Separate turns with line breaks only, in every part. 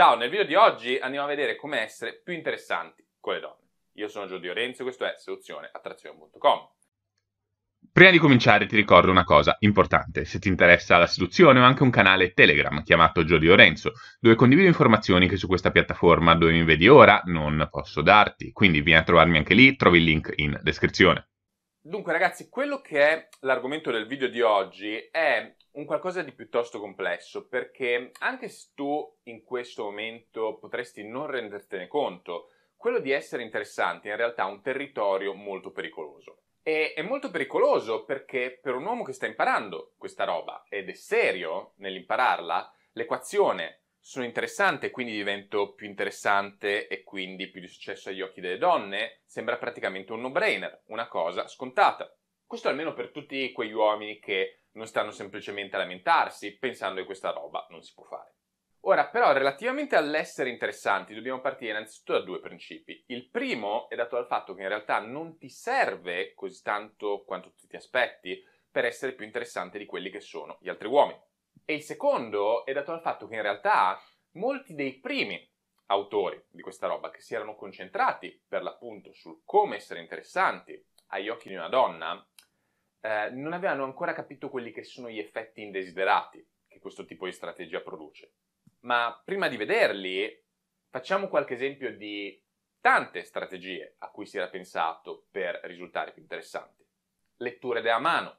Ciao, nel video di oggi andiamo a vedere come essere più interessanti con le donne. Io sono Gio Lorenzo e questo è seduzioneattrazione.com. Prima di cominciare ti ricordo una cosa importante, se ti interessa la seduzione ho anche un canale Telegram chiamato Gio Lorenzo, dove condivido informazioni che su questa piattaforma dove mi vedi ora non posso darti, quindi vieni a trovarmi anche lì, trovi il link in descrizione. Dunque ragazzi, quello che è l'argomento del video di oggi è un qualcosa di piuttosto complesso perché anche se tu in questo momento potresti non rendertene conto, quello di essere interessante è in realtà un territorio molto pericoloso. E è molto pericoloso perché per un uomo che sta imparando questa roba ed è serio nell'impararla, l'equazione sono interessante quindi divento più interessante e quindi più di successo agli occhi delle donne, sembra praticamente un no-brainer, una cosa scontata. Questo almeno per tutti quegli uomini che non stanno semplicemente a lamentarsi, pensando che questa roba non si può fare. Ora, però, relativamente all'essere interessanti, dobbiamo partire innanzitutto da due principi. Il primo è dato dal fatto che in realtà non ti serve così tanto quanto tu ti aspetti per essere più interessante di quelli che sono gli altri uomini. E il secondo è dato al fatto che in realtà molti dei primi autori di questa roba che si erano concentrati per l'appunto sul come essere interessanti agli occhi di una donna, eh, non avevano ancora capito quelli che sono gli effetti indesiderati che questo tipo di strategia produce. Ma prima di vederli, facciamo qualche esempio di tante strategie a cui si era pensato per risultare più interessanti. Letture della mano,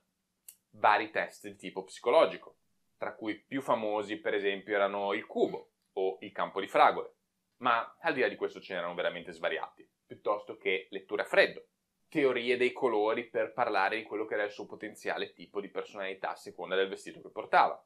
vari test di tipo psicologico, tra cui più famosi per esempio erano il cubo o il campo di fragole, ma al di là di questo ce n'erano veramente svariati, piuttosto che letture a freddo, teorie dei colori per parlare di quello che era il suo potenziale tipo di personalità a seconda del vestito che portava,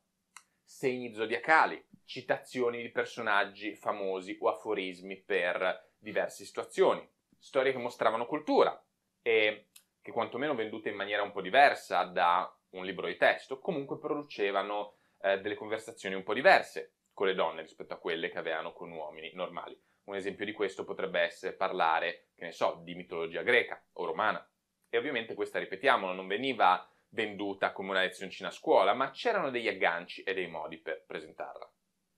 segni zodiacali, citazioni di personaggi famosi o aforismi per diverse situazioni, storie che mostravano cultura e che quantomeno vendute in maniera un po' diversa da un libro di testo, comunque producevano eh, delle conversazioni un po' diverse con le donne rispetto a quelle che avevano con uomini normali. Un esempio di questo potrebbe essere parlare, che ne so, di mitologia greca o romana. E ovviamente questa, ripetiamolo, non veniva venduta come una lezioncina a scuola, ma c'erano degli agganci e dei modi per presentarla.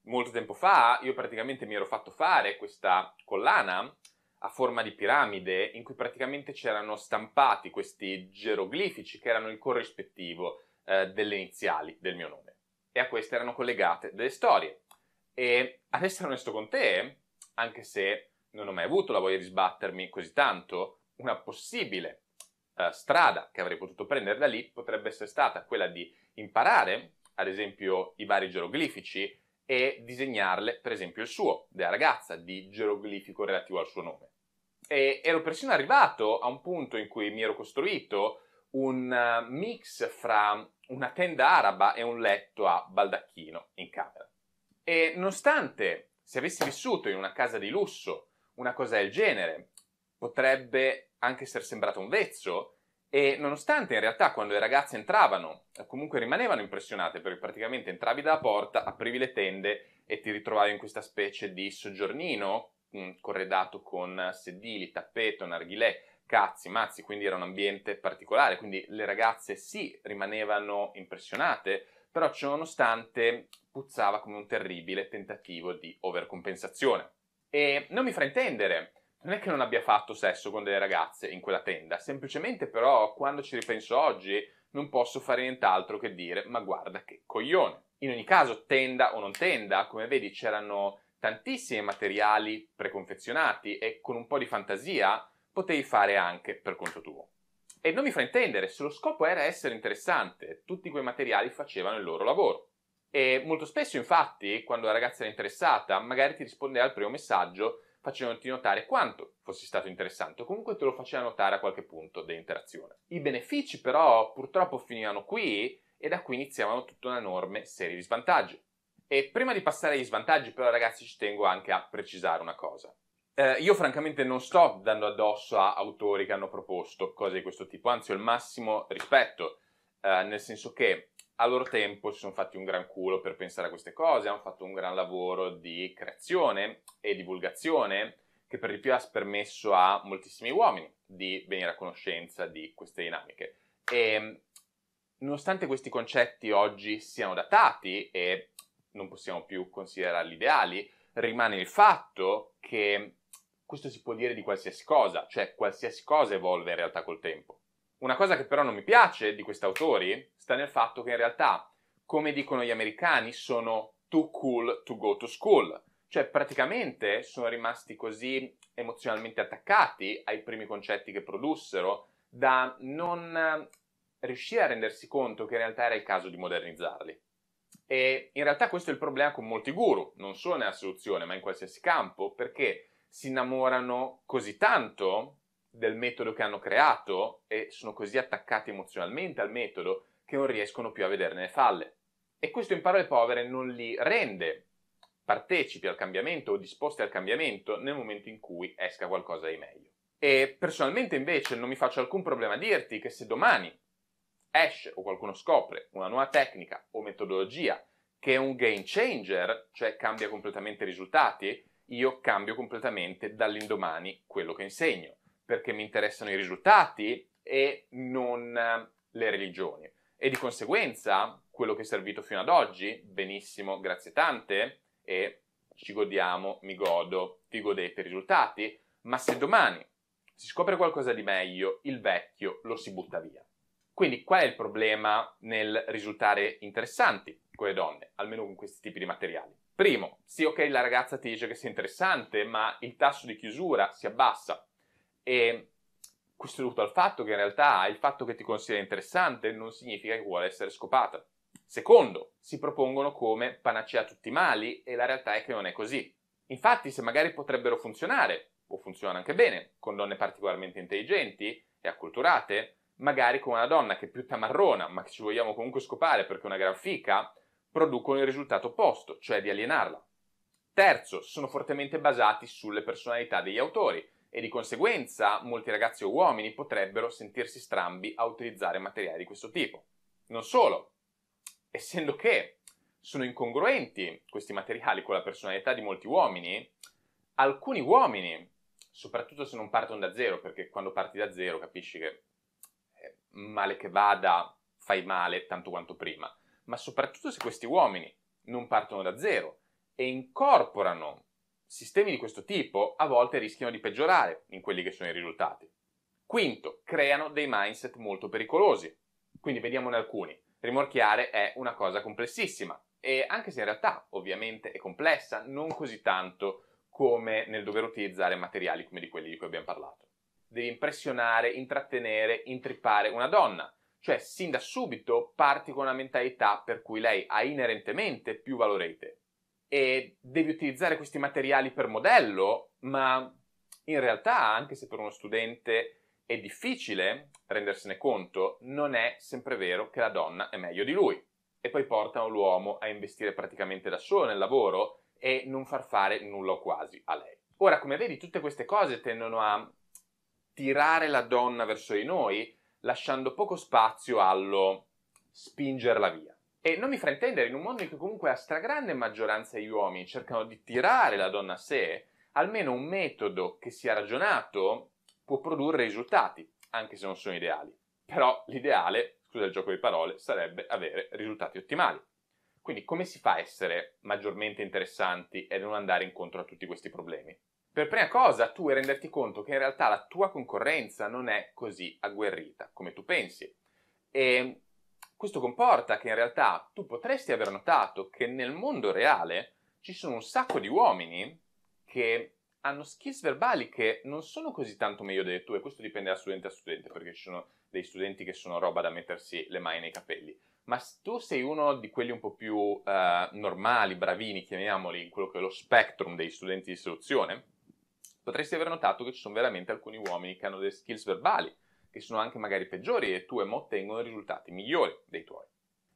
Molto tempo fa io praticamente mi ero fatto fare questa collana a forma di piramide in cui praticamente c'erano stampati questi geroglifici che erano il corrispettivo eh, delle iniziali del mio nome e a queste erano collegate delle storie. E ad essere onesto con te, anche se non ho mai avuto la voglia di sbattermi così tanto, una possibile uh, strada che avrei potuto prendere da lì potrebbe essere stata quella di imparare, ad esempio, i vari geroglifici e disegnarle, per esempio, il suo, della ragazza, di geroglifico relativo al suo nome. E ero persino arrivato a un punto in cui mi ero costruito un eh, mix fra una tenda araba e un letto a baldacchino in camera. E nonostante se avessi vissuto in una casa di lusso, una cosa del genere, potrebbe anche essere sembrato un vezzo, e nonostante in realtà quando le ragazze entravano, comunque rimanevano impressionate, perché praticamente entravi dalla porta, aprivi le tende e ti ritrovavi in questa specie di soggiornino, mm, corredato con sedili, tappeto, narghilè, cazzi, mazzi, quindi era un ambiente particolare, quindi le ragazze sì, rimanevano impressionate, però ciononostante puzzava come un terribile tentativo di overcompensazione. E non mi fraintendere, non è che non abbia fatto sesso con delle ragazze in quella tenda, semplicemente però quando ci ripenso oggi non posso fare nient'altro che dire ma guarda che coglione. In ogni caso, tenda o non tenda, come vedi c'erano tantissimi materiali preconfezionati e con un po' di fantasia potevi fare anche per conto tuo. E non mi fraintendere, se lo scopo era essere interessante, tutti quei materiali facevano il loro lavoro. E molto spesso, infatti, quando la ragazza era interessata, magari ti rispondeva al primo messaggio facendoti notare quanto fossi stato interessante, o comunque te lo faceva notare a qualche punto dell'interazione. I benefici, però, purtroppo finivano qui e da qui iniziavano tutta una enorme serie di svantaggi. E prima di passare agli svantaggi, però, ragazzi, ci tengo anche a precisare una cosa. Eh, io francamente non sto dando addosso a autori che hanno proposto cose di questo tipo, anzi ho il massimo rispetto, eh, nel senso che a loro tempo si sono fatti un gran culo per pensare a queste cose, hanno fatto un gran lavoro di creazione e divulgazione che per di più ha permesso a moltissimi uomini di venire a conoscenza di queste dinamiche. E nonostante questi concetti oggi siano datati e non possiamo più considerarli ideali, rimane il fatto che questo si può dire di qualsiasi cosa, cioè qualsiasi cosa evolve in realtà col tempo. Una cosa che però non mi piace di questi autori sta nel fatto che in realtà, come dicono gli americani, sono too cool to go to school, cioè praticamente sono rimasti così emozionalmente attaccati ai primi concetti che produssero da non riuscire a rendersi conto che in realtà era il caso di modernizzarli. E in realtà questo è il problema con molti guru, non solo nella soluzione, ma in qualsiasi campo, perché si innamorano così tanto del metodo che hanno creato e sono così attaccati emozionalmente al metodo che non riescono più a vederne le falle. E questo in parole povere non li rende partecipi al cambiamento o disposti al cambiamento nel momento in cui esca qualcosa di meglio. E personalmente invece non mi faccio alcun problema a dirti che se domani esce o qualcuno scopre una nuova tecnica o metodologia che è un game changer, cioè cambia completamente i risultati, io cambio completamente dall'indomani quello che insegno, perché mi interessano i risultati e non eh, le religioni. E di conseguenza, quello che è servito fino ad oggi, benissimo, grazie tante, e ci godiamo, mi godo, ti godete i risultati, ma se domani si scopre qualcosa di meglio, il vecchio lo si butta via. Quindi qual è il problema nel risultare interessanti con le donne, almeno con questi tipi di materiali? Primo, sì, ok, la ragazza ti dice che sei interessante, ma il tasso di chiusura si abbassa. E questo è dovuto al fatto che in realtà il fatto che ti considera interessante non significa che vuole essere scopata. Secondo, si propongono come panacea a tutti i mali e la realtà è che non è così. Infatti, se magari potrebbero funzionare, o funzionano anche bene, con donne particolarmente intelligenti e acculturate, magari con una donna che è più tamarrona, ma che ci vogliamo comunque scopare perché è una gran fica, producono il risultato opposto, cioè di alienarla. Terzo, sono fortemente basati sulle personalità degli autori e di conseguenza molti ragazzi o uomini potrebbero sentirsi strambi a utilizzare materiali di questo tipo. Non solo, essendo che sono incongruenti questi materiali con la personalità di molti uomini, alcuni uomini, soprattutto se non partono da zero, perché quando parti da zero capisci che male che vada fai male tanto quanto prima, ma soprattutto se questi uomini non partono da zero e incorporano sistemi di questo tipo, a volte rischiano di peggiorare in quelli che sono i risultati. Quinto, creano dei mindset molto pericolosi. Quindi vediamone alcuni. Rimorchiare è una cosa complessissima e anche se in realtà ovviamente è complessa, non così tanto come nel dover utilizzare materiali come di quelli di cui abbiamo parlato. Devi impressionare, intrattenere, intrippare una donna cioè, sin da subito parti con una mentalità per cui lei ha inerentemente più valore di te. e devi utilizzare questi materiali per modello, ma in realtà, anche se per uno studente è difficile rendersene conto, non è sempre vero che la donna è meglio di lui. E poi portano l'uomo a investire praticamente da solo nel lavoro e non far fare nulla o quasi a lei. Ora, come vedi, tutte queste cose tendono a tirare la donna verso di noi, lasciando poco spazio allo spingerla via. E non mi fraintendere, in un mondo in cui comunque la stragrande maggioranza degli uomini cercano di tirare la donna a sé, almeno un metodo che sia ragionato può produrre risultati, anche se non sono ideali. Però l'ideale, scusa il gioco di parole, sarebbe avere risultati ottimali. Quindi come si fa a essere maggiormente interessanti e non andare incontro a tutti questi problemi? Per prima cosa, tu renderti conto che in realtà la tua concorrenza non è così agguerrita come tu pensi. E questo comporta che in realtà tu potresti aver notato che nel mondo reale ci sono un sacco di uomini che hanno skills verbali che non sono così tanto meglio delle tue. Questo dipende da studente a studente, perché ci sono dei studenti che sono roba da mettersi le mani nei capelli. Ma tu sei uno di quelli un po' più eh, normali, bravini, chiamiamoli, in quello che è lo spectrum degli studenti di soluzione, potresti aver notato che ci sono veramente alcuni uomini che hanno delle skills verbali, che sono anche magari peggiori e tu ma ottengono risultati migliori dei tuoi.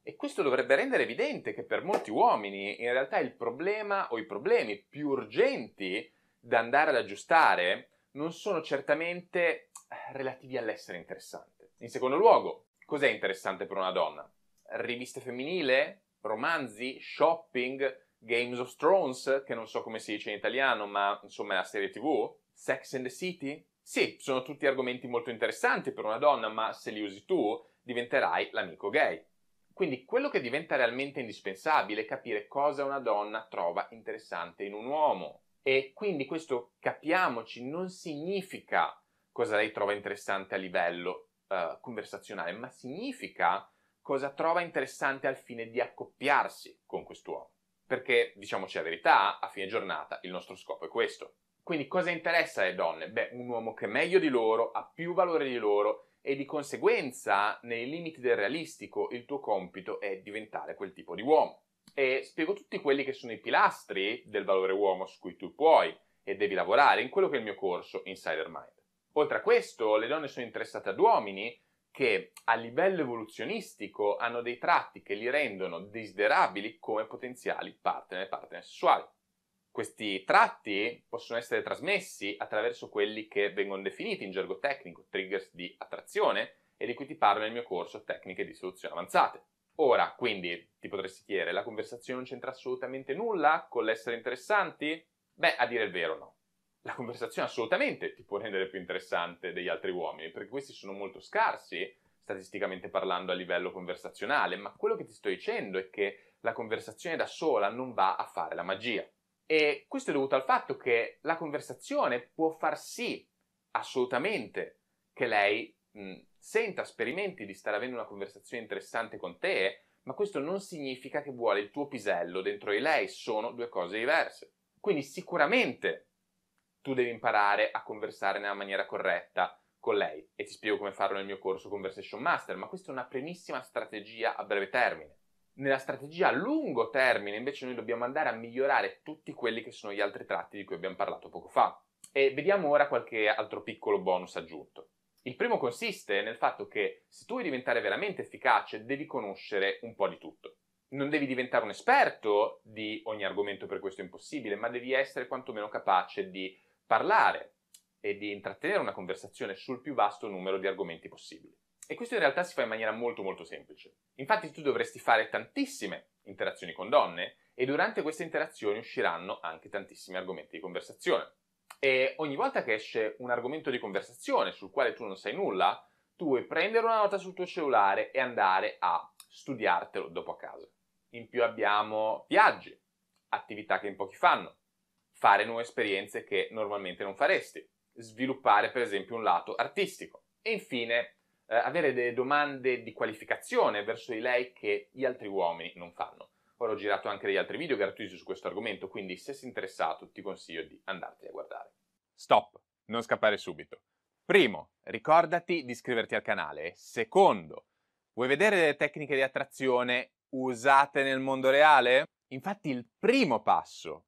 E questo dovrebbe rendere evidente che per molti uomini in realtà il problema o i problemi più urgenti da andare ad aggiustare non sono certamente relativi all'essere interessante. In secondo luogo, cos'è interessante per una donna? Riviste femminile? Romanzi? Shopping? Games of Thrones, che non so come si dice in italiano, ma insomma è la serie tv, Sex and the City? Sì, sono tutti argomenti molto interessanti per una donna, ma se li usi tu diventerai l'amico gay. Quindi quello che diventa realmente indispensabile è capire cosa una donna trova interessante in un uomo. E quindi questo capiamoci non significa cosa lei trova interessante a livello eh, conversazionale, ma significa cosa trova interessante al fine di accoppiarsi con quest'uomo. Perché, diciamoci la verità, a fine giornata il nostro scopo è questo. Quindi cosa interessa alle donne? Beh, un uomo che è meglio di loro, ha più valore di loro e di conseguenza, nei limiti del realistico, il tuo compito è diventare quel tipo di uomo. E spiego tutti quelli che sono i pilastri del valore uomo su cui tu puoi e devi lavorare in quello che è il mio corso Insider Mind. Oltre a questo, le donne sono interessate ad uomini che a livello evoluzionistico hanno dei tratti che li rendono desiderabili come potenziali partner e partner sessuali. Questi tratti possono essere trasmessi attraverso quelli che vengono definiti in gergo tecnico triggers di attrazione e di cui ti parlo nel mio corso Tecniche di soluzione avanzate. Ora, quindi, ti potresti chiedere, la conversazione non c'entra assolutamente nulla con l'essere interessanti? Beh, a dire il vero no la conversazione assolutamente ti può rendere più interessante degli altri uomini, perché questi sono molto scarsi statisticamente parlando a livello conversazionale, ma quello che ti sto dicendo è che la conversazione da sola non va a fare la magia. E questo è dovuto al fatto che la conversazione può far sì assolutamente che lei mh, senta, sperimenti di stare avendo una conversazione interessante con te, ma questo non significa che vuole il tuo pisello dentro di lei, sono due cose diverse. Quindi sicuramente tu devi imparare a conversare nella maniera corretta con lei e ti spiego come farlo nel mio corso Conversation Master, ma questa è una primissima strategia a breve termine. Nella strategia a lungo termine invece noi dobbiamo andare a migliorare tutti quelli che sono gli altri tratti di cui abbiamo parlato poco fa. E vediamo ora qualche altro piccolo bonus aggiunto. Il primo consiste nel fatto che se tu vuoi diventare veramente efficace devi conoscere un po' di tutto. Non devi diventare un esperto di ogni argomento, per questo è impossibile, ma devi essere quantomeno capace di parlare e di intrattenere una conversazione sul più vasto numero di argomenti possibili. E questo in realtà si fa in maniera molto molto semplice. Infatti tu dovresti fare tantissime interazioni con donne e durante queste interazioni usciranno anche tantissimi argomenti di conversazione. E ogni volta che esce un argomento di conversazione sul quale tu non sai nulla, tu puoi prendere una nota sul tuo cellulare e andare a studiartelo dopo a casa. In più abbiamo viaggi, attività che in pochi fanno, fare nuove esperienze che normalmente non faresti, sviluppare per esempio un lato artistico e infine eh, avere delle domande di qualificazione verso di lei che gli altri uomini non fanno. Ora ho girato anche degli altri video gratuiti su questo argomento, quindi se sei interessato ti consiglio di andarti a guardare. Stop, non scappare subito. Primo, ricordati di iscriverti al canale. Secondo, vuoi vedere delle tecniche di attrazione usate nel mondo reale? Infatti il primo passo